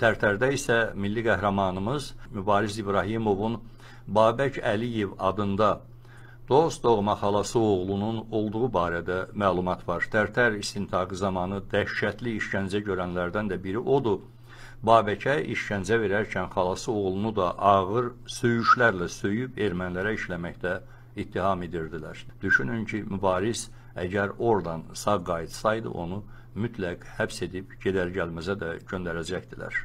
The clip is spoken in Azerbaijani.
Tərtərdə isə milli qəhrəmanımız Mübariz İbrahimovun Babək Əliyev adında dost doğma xalası oğlunun olduğu barədə məlumat var. Tərtər istintaqı zamanı dəhşətli işgəncə görənlərdən də biri odur. Babəkə işgəncə verərkən xalası oğlunu da ağır söyüşlərlə söyüb ermənilərə işləməkdə ittiham edirdilər. Düşünün ki, mübariz əgər oradan sağ qayıtsaydı onu mütləq həbs edib gedər gəlməzə də göndərəcəkdilər.